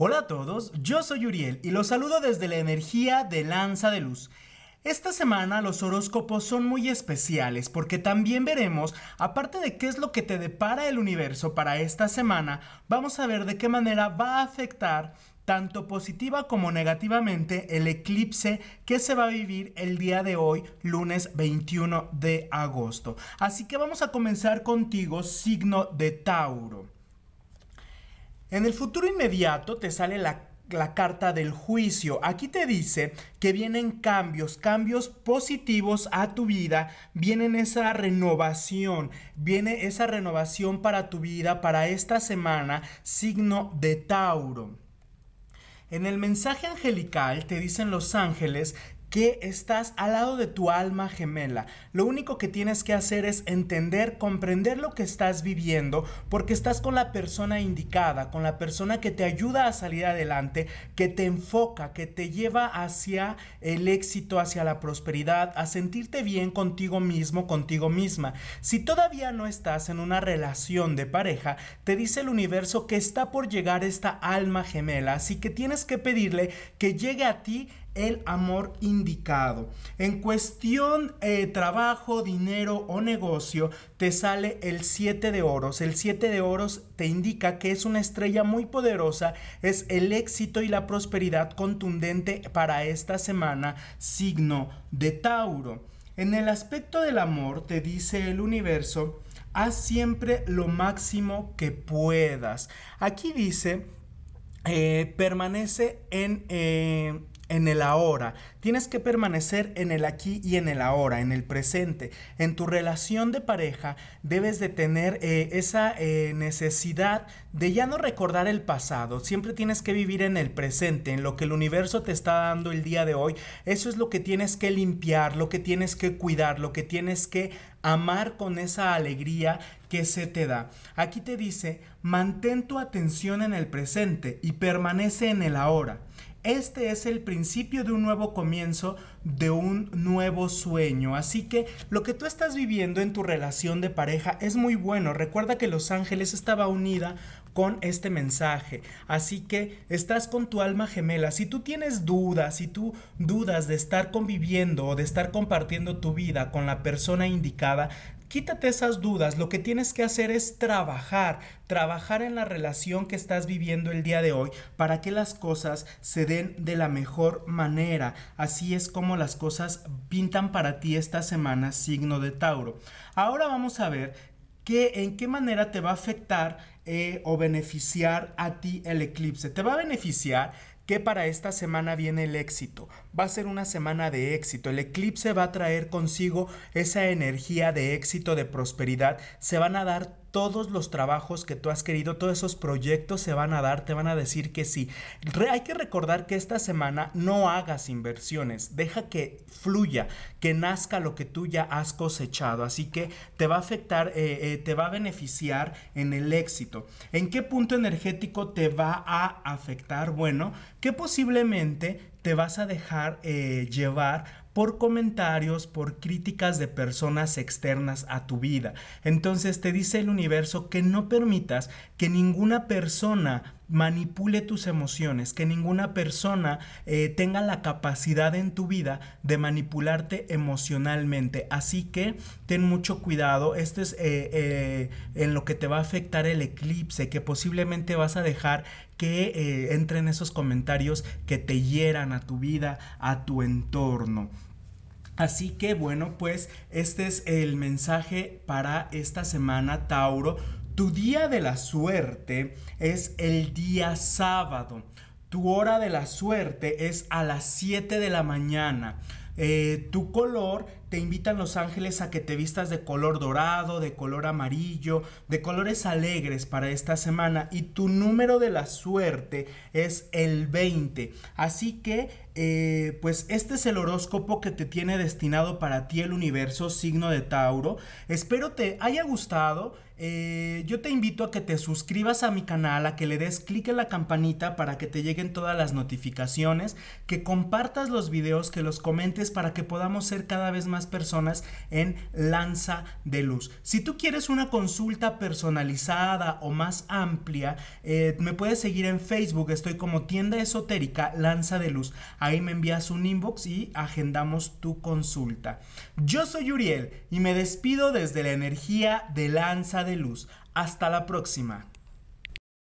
Hola a todos, yo soy Uriel y los saludo desde la energía de Lanza de Luz. Esta semana los horóscopos son muy especiales porque también veremos, aparte de qué es lo que te depara el universo para esta semana, vamos a ver de qué manera va a afectar tanto positiva como negativamente el eclipse que se va a vivir el día de hoy, lunes 21 de agosto. Así que vamos a comenzar contigo, signo de Tauro. En el futuro inmediato te sale la, carta del juicio. Aquí te dice que vienen cambios, cambios positivos a tu vida, vienen esa renovación, viene esa renovación para tu vida, para esta semana, signo de Tauro. En el mensaje angelical te dicen los ángeles que estás al lado de tu alma gemela. Lo único que tienes que hacer es entender, comprender lo que estás viviendo, porque estás con la persona indicada, con la persona que te ayuda a salir adelante, que te enfoca, que te lleva hacia el éxito, hacia la prosperidad, a sentirte bien contigo mismo, contigo misma. Si todavía no estás en una relación de pareja, te dice el universo que está por llegar esta alma gemela, así que tienes que pedirle que llegue a ti el amor indicado. En cuestión de eh, trabajo, dinero o negocio, te sale el 7 de oros. El 7 de oros te indica que es una estrella muy poderosa, es el éxito y la prosperidad contundente para esta semana, signo de Tauro. En el aspecto del amor, te dice el universo, haz siempre lo máximo que puedas. Aquí dice, eh, permanece en, eh, en el ahora. Tienes que permanecer en el aquí y en el ahora, en el presente. En tu relación de pareja debes de tener eh, esa eh, necesidad de ya no recordar el pasado. Siempre tienes que vivir en el presente, en lo que el universo te está dando el día de hoy. Eso es lo que tienes que limpiar, lo que tienes que cuidar, lo que tienes que amar con esa alegría que se te da. Aquí te dice, mantén tu atención en el presente y permanece en el ahora. Este es el principio de un nuevo comienzo, de un nuevo sueño. Así que lo que tú estás viviendo en tu relación de pareja es muy bueno. Recuerda que Los Ángeles estaba unida con este mensaje. Así que estás con tu alma gemela. Si tú tienes dudas, si tú dudas de estar conviviendo o de estar compartiendo tu vida con la persona indicada, Quítate esas dudas, lo que tienes que hacer es trabajar, trabajar en la relación que estás viviendo el día de hoy para que las cosas se den de la mejor manera. Así es como las cosas pintan para ti esta semana, signo de Tauro. Ahora vamos a ver que, en qué manera te va a afectar eh, o beneficiar a ti el eclipse. Te va a beneficiar que para esta semana viene el éxito. Va a ser una semana de éxito. El eclipse va a traer consigo esa energía de éxito, de prosperidad. Se van a dar todos los trabajos que tú has querido, todos esos proyectos se van a dar, te van a decir que sí. hay que recordar que esta semana no hagas inversiones, deja que fluya, que nazca lo que tú ya has cosechado, así que te va a afectar, eh, eh, te va a beneficiar en el éxito. ¿En qué punto energético te va a afectar? Bueno, que posiblemente te vas a dejar eh, llevar por comentarios, por críticas de personas externas a tu vida. Entonces te dice el universo que no permitas que ninguna persona manipule tus emociones, que ninguna persona eh, tenga la capacidad en tu vida de manipularte emocionalmente. Así que ten mucho cuidado, este es eh, eh, en lo que te va a afectar el eclipse, que posiblemente vas a dejar que entren esos comentarios que te hieran a tu vida, a tu entorno. Así que bueno, pues este es el mensaje para esta semana, Tauro. Tu día de la suerte es el día sábado. Tu hora de la suerte es a las 7 de la mañana. Eh, tu color te invitan los ángeles a que te vistas de color dorado, de color amarillo, de colores alegres para esta semana y tu número de la suerte es el 20. Así que, eh, pues este es el horóscopo que te tiene destinado para ti el universo, signo de Tauro. Espero te haya gustado. Eh, yo te invito a que te suscribas a mi canal, a que le des clic en la campanita para que te lleguen todas las notificaciones, que compartas los videos, que los comentes para que podamos ser cada vez más personas en Lanza de Luz. Si tú quieres una consulta personalizada o más amplia, eh, me puedes seguir en Facebook, estoy como tienda esotérica Lanza de Luz. Ahí me envías un inbox y agendamos tu consulta. Yo soy Uriel y me despido desde la energía de Lanza de Luz. Hasta la próxima.